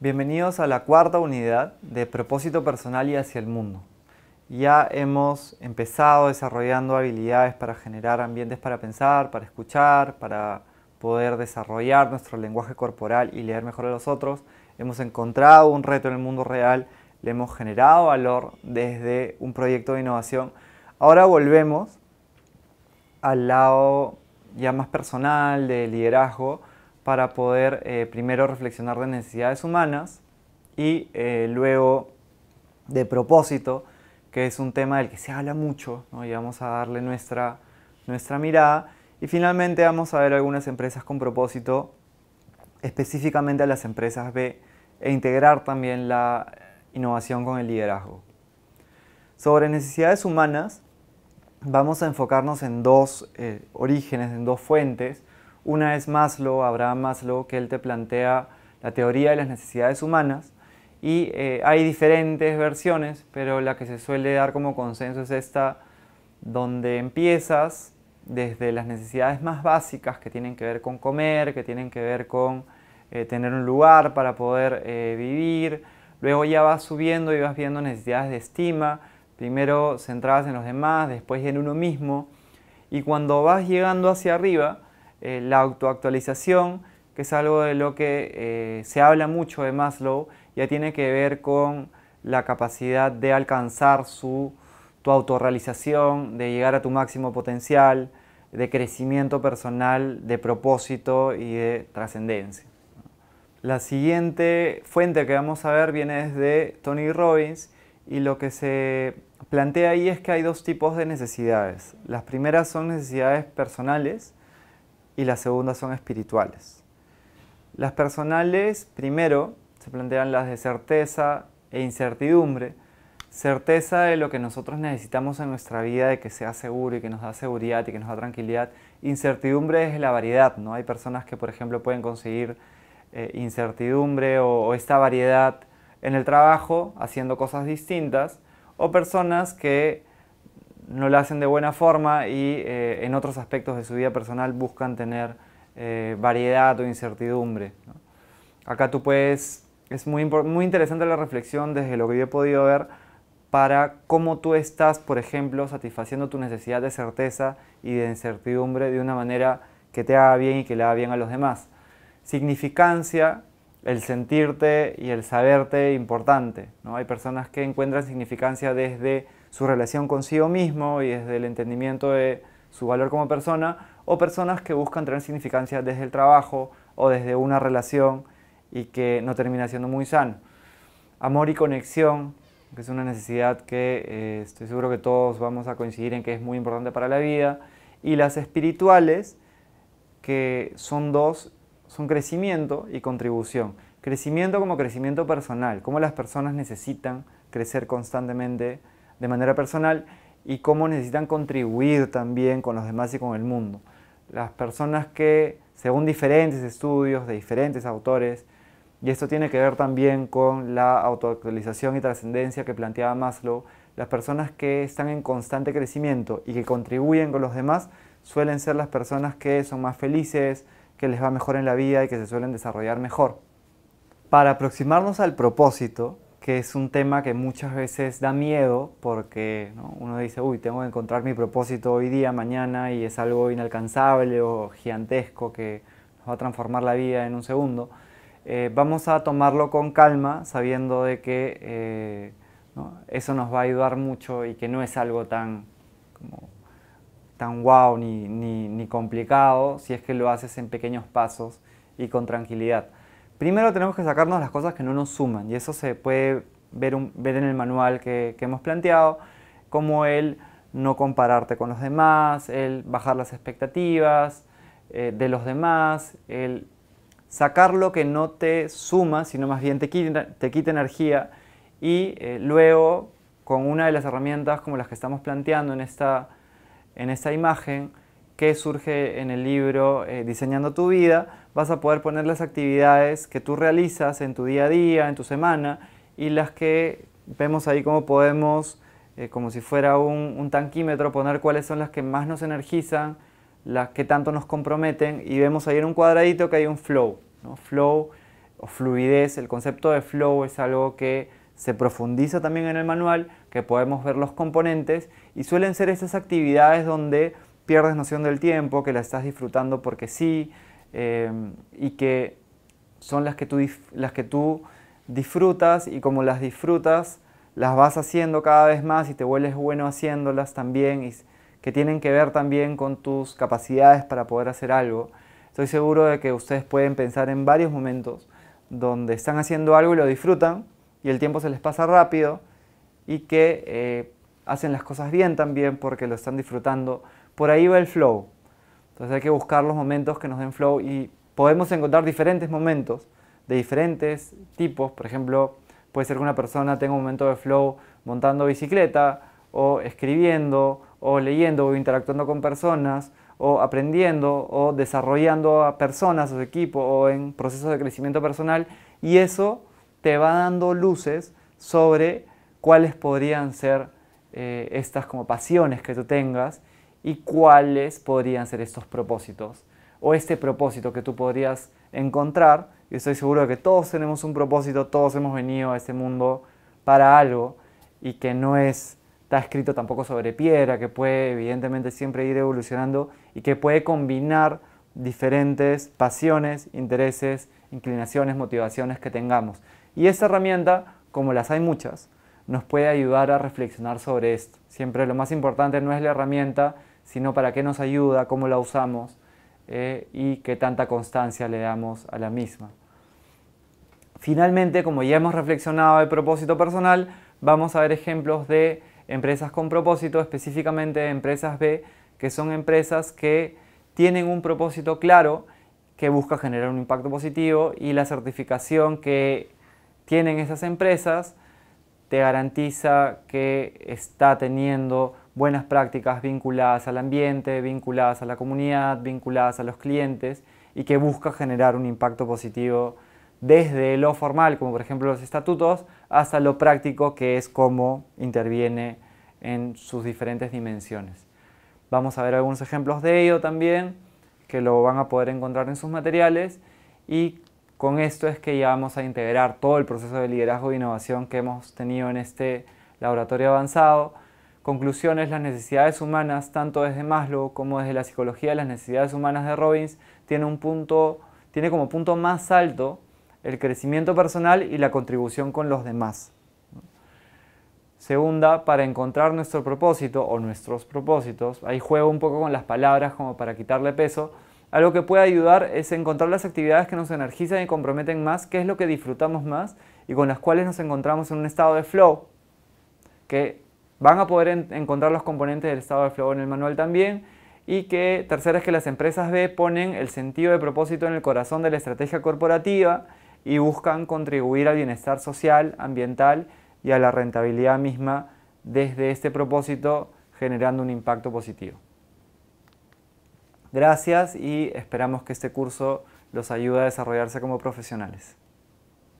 Bienvenidos a la cuarta unidad de propósito personal y hacia el mundo. Ya hemos empezado desarrollando habilidades para generar ambientes para pensar, para escuchar, para poder desarrollar nuestro lenguaje corporal y leer mejor a los otros. Hemos encontrado un reto en el mundo real, le hemos generado valor desde un proyecto de innovación. Ahora volvemos al lado ya más personal de liderazgo para poder eh, primero reflexionar de necesidades humanas y eh, luego de propósito, que es un tema del que se habla mucho, y vamos a darle nuestra, mirada. Y finalmente vamos a ver algunas empresas con propósito, específicamente a las empresas B, e integrar también la innovación con el liderazgo. Sobre necesidades humanas, vamos a enfocarnos en dos eh, orígenes, en dos fuentes, una es Maslow, Abraham Maslow, que él te plantea la teoría de las necesidades humanas y eh, hay diferentes versiones, pero la que se suele dar como consenso es esta, donde empiezas desde las necesidades más básicas que tienen que ver con comer, que tienen que ver con eh, tener un lugar para poder eh, vivir, luego ya vas subiendo y vas viendo necesidades de estima, primero centradas en los demás, después en uno mismo, y cuando vas llegando hacia arriba, eh, la autoactualización, que es algo de lo que eh, se habla mucho de Maslow, ya tiene que ver con la capacidad de alcanzar su, tu autorrealización, de llegar a tu máximo potencial, de crecimiento personal, de propósito y de trascendencia. La siguiente fuente que vamos a ver viene desde Tony Robbins y lo que se plantea ahí es que hay dos tipos de necesidades. Las primeras son necesidades personales y las segundas son espirituales. Las personales, primero, se plantean las de certeza e incertidumbre. Certeza de lo que nosotros necesitamos en nuestra vida, de que sea seguro y que nos da seguridad y que nos da tranquilidad. Incertidumbre es la variedad, ¿no? Hay personas que, por ejemplo, pueden conseguir eh, incertidumbre o esta variedad en el trabajo haciendo cosas distintas o personas que no la hacen de buena forma y eh, en otros aspectos de su vida personal buscan tener eh, variedad o incertidumbre. Acá tú puedes, es muy, muy interesante la reflexión desde lo que yo he podido ver para cómo tú estás, por ejemplo, satisfaciendo tu necesidad de certeza y de incertidumbre de una manera que te haga bien y que le haga bien a los demás. Significancia, el sentirte y el saberte importante. ¿no? Hay personas que encuentran significancia desde su relación consigo mismo y desde el entendimiento de su valor como persona, o personas que buscan tener significancia desde el trabajo o desde una relación y que no termina siendo muy sano. Amor y conexión, que es una necesidad que eh, estoy seguro que todos vamos a coincidir en que es muy importante para la vida, y las espirituales, que son dos, son crecimiento y contribución. Crecimiento como crecimiento personal, como las personas necesitan crecer constantemente de manera personal y cómo necesitan contribuir también con los demás y con el mundo. Las personas que, según diferentes estudios de diferentes autores, y esto tiene que ver también con la autoactualización y trascendencia que planteaba Maslow, las personas que están en constante crecimiento y que contribuyen con los demás suelen ser las personas que son más felices, que les va mejor en la vida y que se suelen desarrollar mejor. Para aproximarnos al propósito, que es un tema que muchas veces da miedo porque uno dice, uy, tengo que encontrar mi propósito hoy día, mañana, y es algo inalcanzable o gigantesco que nos va a transformar la vida en un segundo. Eh, vamos a tomarlo con calma, sabiendo de que eh, eso nos va a ayudar mucho y que no es algo tan, como, tan wow ni complicado si es que lo haces en pequeños pasos y con tranquilidad. Primero tenemos que sacarnos las cosas que no nos suman y eso se puede ver, en el manual que, hemos planteado, como el no compararte con los demás, el bajar las expectativas eh, de los demás, el sacar lo que no te suma, sino más bien te quita, energía y eh, luego con una de las herramientas como las que estamos planteando en esta imagen, que surge en el libro eh, Diseñando tu vida, vas a poder poner las actividades que tú realizas en tu día a día, en tu semana, y las que vemos ahí como podemos, eh, como si fuera un, tanquímetro, poner cuáles son las que más nos energizan, las que tanto nos comprometen, y vemos ahí en un cuadradito que hay un flow, ¿no? flow o fluidez, el concepto de flow es algo que se profundiza también en el manual, que podemos ver los componentes, y suelen ser esas actividades donde pierdes noción del tiempo, que la estás disfrutando porque sí, eh, y que son las que, tú, las que tú disfrutas y como las disfrutas, las vas haciendo cada vez más y te vuelves bueno haciéndolas también, y que tienen que ver también con tus capacidades para poder hacer algo. Estoy seguro de que ustedes pueden pensar en varios momentos donde están haciendo algo y lo disfrutan y el tiempo se les pasa rápido y que eh, hacen las cosas bien también porque lo están disfrutando por ahí va el flow. Entonces hay que buscar los momentos que nos den flow y podemos encontrar diferentes momentos de diferentes tipos. Por ejemplo, puede ser que una persona tenga un momento de flow montando bicicleta o escribiendo o leyendo o interactuando con personas o aprendiendo o desarrollando a personas, o equipos equipo o en procesos de crecimiento personal y eso te va dando luces sobre cuáles podrían ser eh, estas como pasiones que tú tengas y cuáles podrían ser estos propósitos o este propósito que tú podrías encontrar. y estoy seguro de que todos tenemos un propósito, todos hemos venido a este mundo para algo y que no es está escrito tampoco sobre piedra, que puede evidentemente siempre ir evolucionando y que puede combinar diferentes pasiones, intereses, inclinaciones, motivaciones que tengamos. Y esta herramienta, como las hay muchas, nos puede ayudar a reflexionar sobre esto. Siempre lo más importante no es la herramienta, sino para qué nos ayuda, cómo la usamos eh, y qué tanta constancia le damos a la misma. Finalmente, como ya hemos reflexionado el propósito personal, vamos a ver ejemplos de empresas con propósito, específicamente de empresas B, que son empresas que tienen un propósito claro que busca generar un impacto positivo y la certificación que tienen esas empresas te garantiza que está teniendo buenas prácticas vinculadas al ambiente, vinculadas a la comunidad, vinculadas a los clientes y que busca generar un impacto positivo desde lo formal, como por ejemplo los estatutos, hasta lo práctico, que es cómo interviene en sus diferentes dimensiones. Vamos a ver algunos ejemplos de ello también, que lo van a poder encontrar en sus materiales y con esto es que ya vamos a integrar todo el proceso de liderazgo e innovación que hemos tenido en este laboratorio avanzado conclusiones, las necesidades humanas, tanto desde Maslow como desde la psicología de las necesidades humanas de Robbins, tiene, un punto, tiene como punto más alto el crecimiento personal y la contribución con los demás. Segunda, para encontrar nuestro propósito o nuestros propósitos, ahí juego un poco con las palabras como para quitarle peso, algo que puede ayudar es encontrar las actividades que nos energizan y comprometen más, qué es lo que disfrutamos más y con las cuales nos encontramos en un estado de flow, que Van a poder encontrar los componentes del estado de flow en el manual también. Y que tercera es que las empresas B ponen el sentido de propósito en el corazón de la estrategia corporativa y buscan contribuir al bienestar social, ambiental y a la rentabilidad misma desde este propósito generando un impacto positivo. Gracias y esperamos que este curso los ayude a desarrollarse como profesionales.